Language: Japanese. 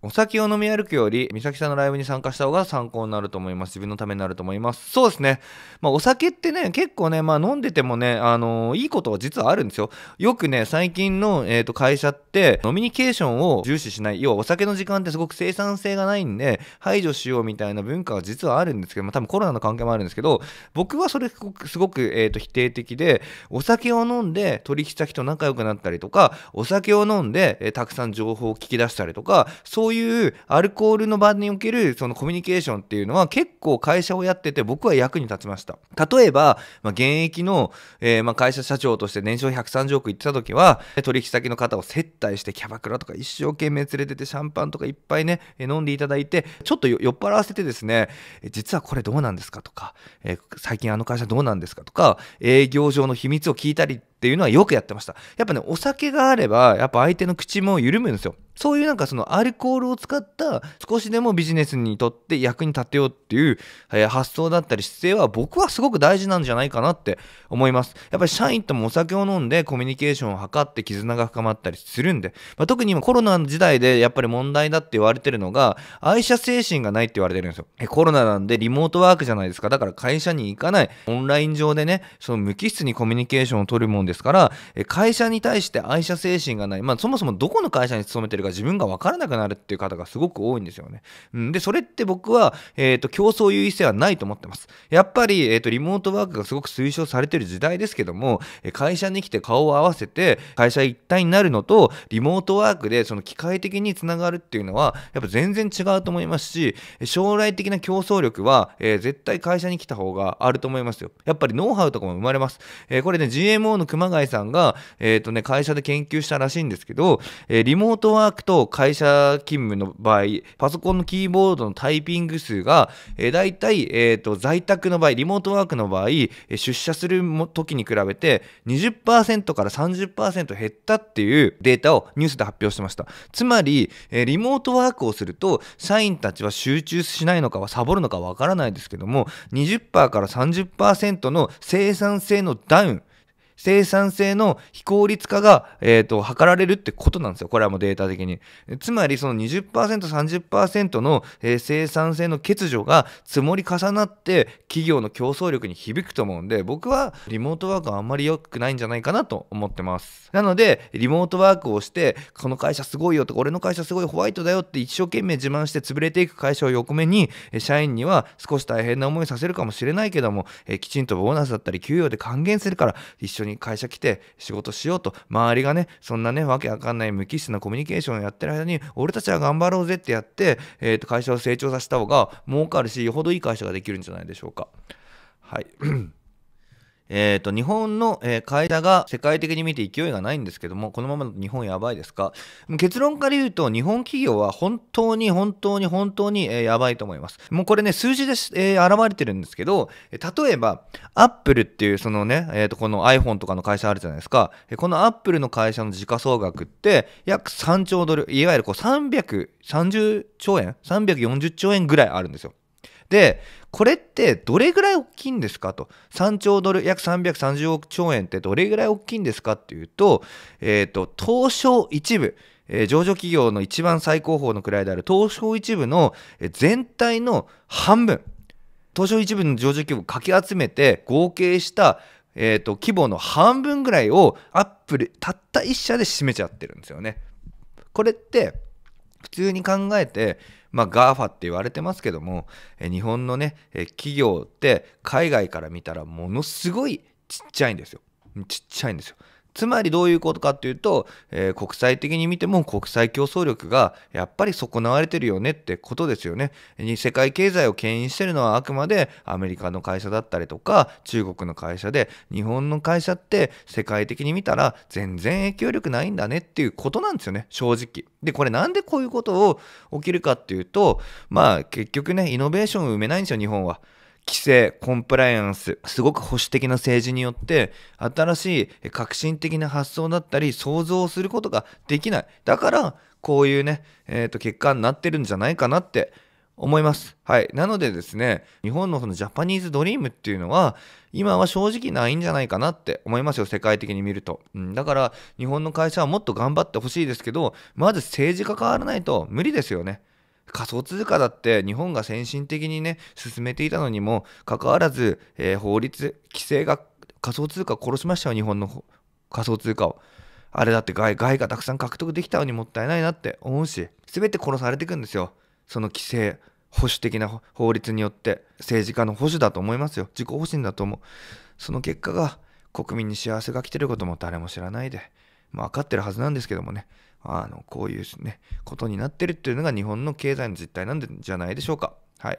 お酒を飲み歩くより、美咲さんのライブに参加した方が参考になると思います。自分のためになると思います。そうですね。まあ、お酒ってね、結構ね、まあ、飲んでてもね、あのー、いいことは実はあるんですよ。よくね、最近の、えっ、ー、と、会社って、飲みニケーションを重視しない。要は、お酒の時間ってすごく生産性がないんで、排除しようみたいな文化は実はあるんですけど、まあ、多分コロナの関係もあるんですけど、僕はそれすごく、えっ、ー、と、否定的で、お酒を飲んで取引先と仲良くなったりとか、お酒を飲んで、えたくさん情報を聞き出したりとか、そうういうアルコールの場におけるそのコミュニケーションっていうのは結構会社をやってて僕は役に立ちました。例えば、まあ、現役の、えー、まあ会社社長として年商130億いってた時は取引先の方を接待してキャバクラとか一生懸命連れててシャンパンとかいっぱいね飲んでいただいてちょっと酔っ払わせてですね実はこれどうなんですかとか、えー、最近あの会社どうなんですかとか営業上の秘密を聞いたりっていうのはよくやってました。やっぱね、お酒があれば、やっぱ相手の口も緩むんですよ。そういうなんかそのアルコールを使った少しでもビジネスにとって役に立てようっていう、え発想だったり姿勢は僕はすごく大事なんじゃないかなって思います。やっぱり社員ともお酒を飲んでコミュニケーションを図って絆が深まったりするんで、まあ、特に今コロナの時代でやっぱり問題だって言われてるのが愛社精神がないって言われてるんですよ。えコロナなんでリモートワークじゃないですか。だから会社に行かない。オンライン上でね、その無機質にコミュニケーションを取るもんですから、え会社に対して愛社精神がない、まあ、そもそもどこの会社に勤めてるか自分が分からなくなるっていう方がすごく多いんですよね。うん、で、それって僕は、えっ、ー、と、競争優位性はないと思ってます。やっぱり、えっ、ー、と、リモートワークがすごく推奨されてる時代ですけども、会社に来て顔を合わせて、会社一体になるのと、リモートワークでその機械的につながるっていうのは、やっぱ全然違うと思いますし、将来的な競争力は、えー、絶対会社に来た方があると思いますよ。やっぱりノウハウとかも生まれます。えこれね、GMO の熊谷さんが、えーとね、会社で研究したらしいんですけど、えー、リモートワークと会社勤務の場合、パソコンのキーボードのタイピング数が、えー、大体、えーと、在宅の場合、リモートワークの場合、出社する時に比べて20%から30%減ったっていうデータをニュースで発表してました。つまり、えー、リモートワークをすると、社員たちは集中しないのかはサボるのかわからないですけども、20%から30%の生産性のダウン生産性の非効率化が、えっ、ー、と、図られるってことなんですよ。これはもうデータ的に。つまり、その20%、30%の、えー、生産性の欠如が積もり重なって、企業の競争力に響くと思うんで、僕はリモートワークはあんまり良くないんじゃないかなと思ってます。なので、リモートワークをして、この会社すごいよとか、俺の会社すごいホワイトだよって一生懸命自慢して潰れていく会社を横目に、社員には少し大変な思いさせるかもしれないけども、えー、きちんとボーナスだったり給与で還元するから、一緒にに会社来て仕事しようと、周りがね、そんなね、わけわかんない無機質なコミュニケーションをやってる間に、俺たちは頑張ろうぜってやって、えっ、ー、と、会社を成長させた方が儲かるし、よほどいい会社ができるんじゃないでしょうか。はい。えっ、ー、と、日本の、会社が世界的に見て勢いがないんですけども、このまま日本やばいですか結論から言うと、日本企業は本当に本当に本当に、やばいと思います。もうこれね、数字で、えー、現れてるんですけど、例えば、アップルっていうそのね、えっ、ー、と、この iPhone とかの会社あるじゃないですか。このアップルの会社の時価総額って約3兆ドル、いわゆるこう330兆円 ?340 兆円ぐらいあるんですよ。でこれってどれぐらい大きいんですかと3兆ドル約330億兆円ってどれぐらい大きいんですかっていうと,、えーと、東証一部、えー、上場企業の一番最高峰の位である東証一部の全体の半分東証一部の上場企業をかき集めて合計したえーと規模の半分ぐらいをアップルたった1社で占めちゃってるんですよね。これって普通に考えて、まあ、GAFA って言われてますけども、え日本のね、え企業って海外から見たらものすごいちっちゃいんですよ。ちっちゃいんですよ。つまりどういうことかっていうと、えー、国際的に見ても国際競争力がやっぱり損なわれてるよねってことですよね。世界経済を牽引してるのはあくまでアメリカの会社だったりとか中国の会社で日本の会社って世界的に見たら全然影響力ないんだねっていうことなんですよね正直。でこれなんでこういうことを起きるかっていうとまあ結局ねイノベーションを埋めないんですよ日本は。規制、コンプライアンス、すごく保守的な政治によって、新しい革新的な発想だったり、想像をすることができない。だから、こういうね、えっ、ー、と、結果になってるんじゃないかなって思います。はい。なのでですね、日本のそのジャパニーズドリームっていうのは、今は正直ないんじゃないかなって思いますよ、世界的に見ると。うん、だから、日本の会社はもっと頑張ってほしいですけど、まず政治が変わらないと無理ですよね。仮想通貨だって日本が先進的にね、進めていたのにもかかわらず、えー、法律、規制が仮想通貨を殺しましたよ、日本の仮想通貨を。あれだって害害がたくさん獲得できたのにもったいないなって思うし、全て殺されていくんですよ。その規制、保守的な法律によって政治家の保守だと思いますよ。自己保身だと思う。その結果が国民に幸せが来てることも誰も知らないで。まあ、分かってるはずなんですけどもね、あのこういう、ね、ことになってるっていうのが日本の経済の実態なんじゃないでしょうか。はい